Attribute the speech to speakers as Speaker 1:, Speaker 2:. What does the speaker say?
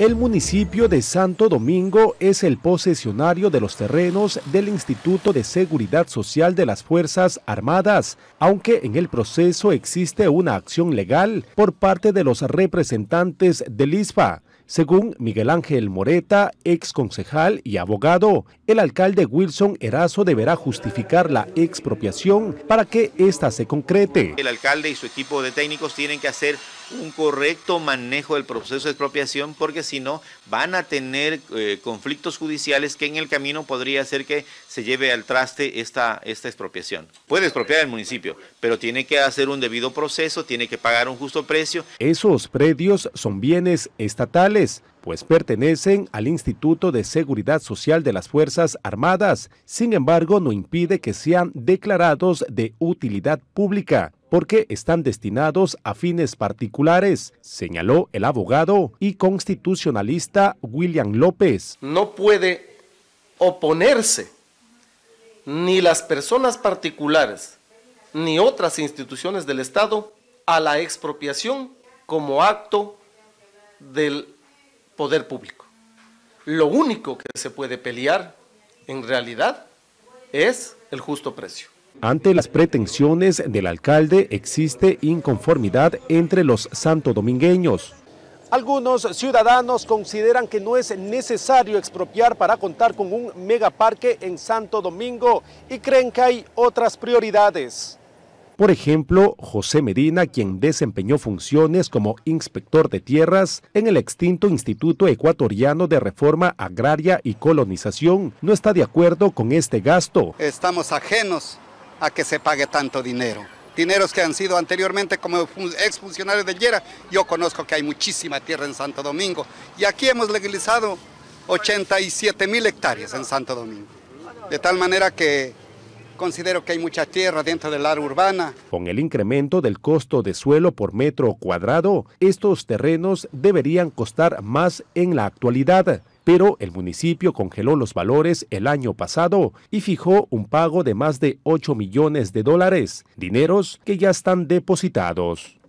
Speaker 1: El municipio de Santo Domingo es el posesionario de los terrenos del Instituto de Seguridad Social de las Fuerzas Armadas, aunque en el proceso existe una acción legal por parte de los representantes del ISPA. Según Miguel Ángel Moreta, ex concejal y abogado, el alcalde Wilson Erazo deberá justificar la expropiación para que ésta se concrete.
Speaker 2: El alcalde y su equipo de técnicos tienen que hacer un correcto manejo del proceso de expropiación, porque si no, van a tener eh, conflictos judiciales que en el camino podría hacer que se lleve al traste esta, esta expropiación. Puede expropiar el municipio, pero tiene que hacer un debido proceso, tiene que pagar un justo precio.
Speaker 1: Esos predios son bienes estatales pues pertenecen al Instituto de Seguridad Social de las Fuerzas Armadas. Sin embargo, no impide que sean declarados de utilidad pública, porque están destinados a fines particulares, señaló el abogado y constitucionalista William López.
Speaker 3: No puede oponerse ni las personas particulares ni otras instituciones del Estado a la expropiación como acto del poder público. Lo único que se puede pelear en realidad es el justo precio.
Speaker 1: Ante las pretensiones del alcalde existe inconformidad entre los santodomingueños. Algunos ciudadanos consideran que no es necesario expropiar para contar con un megaparque en Santo Domingo y creen que hay otras prioridades. Por ejemplo, José Medina, quien desempeñó funciones como inspector de tierras en el extinto Instituto Ecuatoriano de Reforma Agraria y Colonización, no está de acuerdo con este gasto.
Speaker 4: Estamos ajenos a que se pague tanto dinero. Dineros que han sido anteriormente como exfuncionarios de Yera, yo conozco que hay muchísima tierra en Santo Domingo y aquí hemos legalizado 87 mil hectáreas en Santo Domingo. De tal manera que considero que hay mucha tierra dentro del área urbana.
Speaker 1: Con el incremento del costo de suelo por metro cuadrado, estos terrenos deberían costar más en la actualidad pero el municipio congeló los valores el año pasado y fijó un pago de más de 8 millones de dólares, dineros que ya están depositados.